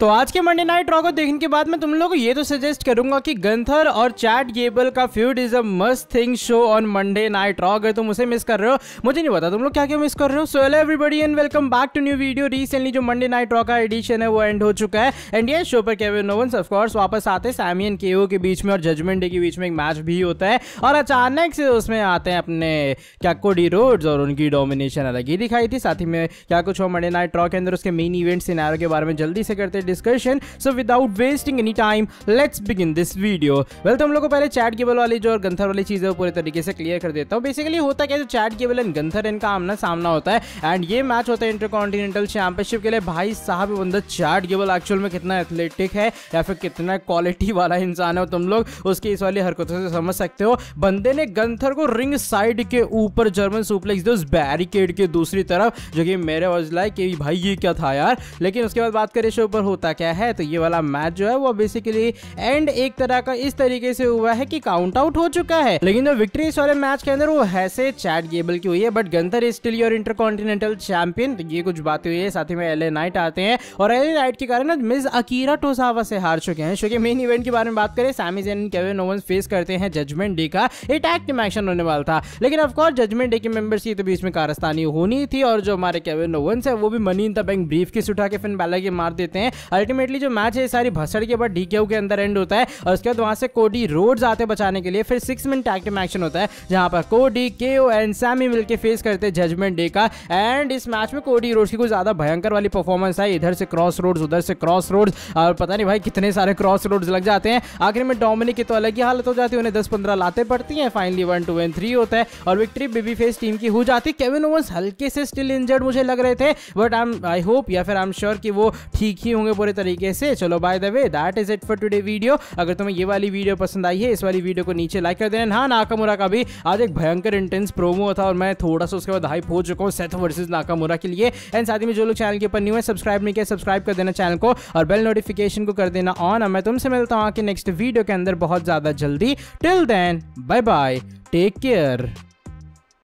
तो आज के मंडे नाइट रॉ को देखने के बाद मैं तुम लोगों को ये तो सजेस्ट करूंगा कि गंथर और चैट गेबल का feud is a must thing show on Monday night Raw अगर तुम उसे मिस कर रहे हो मुझे नहीं पता तुम लोग क्या क्या मिस कर रहे हो so hello everybody and welcome back to new video recently जो मंडे नाइट रॉ का एडिशन है वो एंड हो चुका है एंड ये शो पर केविन नोवन ऑफकोर्स वापस आते हैं सैमियन के के बीच में और जजमेंट डे के बीच में एक मैच भी होता है और अचानक से उसमें आते हैं अपने क्या डी रोड्स और उनकी डोमिनेशन अलग ही दिखाई थी साथ ही में क्या कुछ हो मंडे नाइट रॉ के अंदर उसके मेन इवेंट सिनारो के बारे में जल्दी से करते discussion so without wasting any time let's begin this video well तो हम लोग को पहले चैट केबल वाली जो और गंथर वाली चीज़ है वो पूरे तरीके से क्लियर कर देता हूँ बेसिकली होता है क्या जो चैट केबल एंड गंथर इनका आमना सामना होता है एंड ये मैच होता है इंटरकॉन्टिनेंटल चैंपियनशिप के लिए भाई साहब बंदा चैट केबल एक्चुअल में कितना एथलेटिक है या फिर कितना क्वालिटी वाला इंसान है तुम लोग उसकी इस वाली हरकतों से समझ सकते हो बंदे ने गंथर को रिंग साइड के ऊपर जर्मन सुप्लेक्स दिया उस बैरिकेड के दूसरी तरफ जो कि मेरे वजला कि भाई ये क्या था यार लेकिन उसके बाद बात करें शो होता क्या है तो ये वाला मैच जो है वो बेसिकली एंड एक तरह का इस तरीके से हुआ है कि काउंट आउट हो चुका है लेकिन जो विक्ट्री वाले मैच के अंदर वो हैसे चैट गेबल की हुई है but Gunther is still your intercontinental champion तो ये कुछ बातें हुई है साथ ही में एल नाइट आते हैं और एल नाइट के कारण मिस अकीरा टोसावा से हार चुके हैं क्योंकि मेन इवेंट के बारे में बात करें Sami Zayn Kevin Owens face करते हैं जजमेंट डे का अटैक टीम एक्शन होने वाला था लेकिन ऑफकोर्स जजमेंट डे के मेंबर्स की तो बीच में कारस्तानी होनी थी और जो हमारे केविन ओवंस है वो भी Money in the Bank briefcase उठा के फिन बैला के मार देते हैं अल्टीमेटली जो मैच है सारी भसड़ के बाद डी के अंदर एंड होता है और उसके बाद वहाँ से कोडी रोड्स आते बचाने के लिए फिर सिक्स मिनट एक्टिव एक्शन होता है जहाँ पर कोडी के ओ एंड सैमी मिल के फेस करते हैं जजमेंट डे का एंड इस मैच में कोडी रोड्स की कुछ ज़्यादा भयंकर वाली परफॉर्मेंस है इधर से क्रॉस रोड्स उधर से क्रॉस रोड्स और पता नहीं भाई कितने सारे क्रॉस रोड्स लग जाते हैं आखिर में डोमिनिक की तो अलग ही हालत हो जाती है उन्हें दस पंद्रह लाते पड़ती हैं finally one two one three होता है और विक्ट्री बेबी फेस टीम की हो जाती केविन ओवंस हल्के से स्टिल इंजर्ड मुझे लग रहे थे बट आई आई होप या फिर आई एम श्योर कि वो ठीक ही होंगे पूरे तरीके से चलो by the way that is it for today video अगर तुम्हें ये वाली वीडियो पसंद आई है इस वाली वीडियो को नीचे लाइक कर देना हाँ नाकामुरा का भी आज एक भयंकर इंटेंस प्रोमो था और मैं थोड़ा सा उसके बाद हाइप हो चुका हूँ सेथ वर्सेज नाकामुरा के लिए एंड साथ ही में जो लोग चैनल के ऊपर न्यू है सब्सक्राइब नहीं किया सब्सक्राइब कर देना चैनल को और बेल नोटिफिकेशन को कर देना ऑन और मैं तुमसे मिलता हूँ आके नेक्स्ट वीडियो के अंदर बहुत ज़्यादा जल्दी till then bye bye take care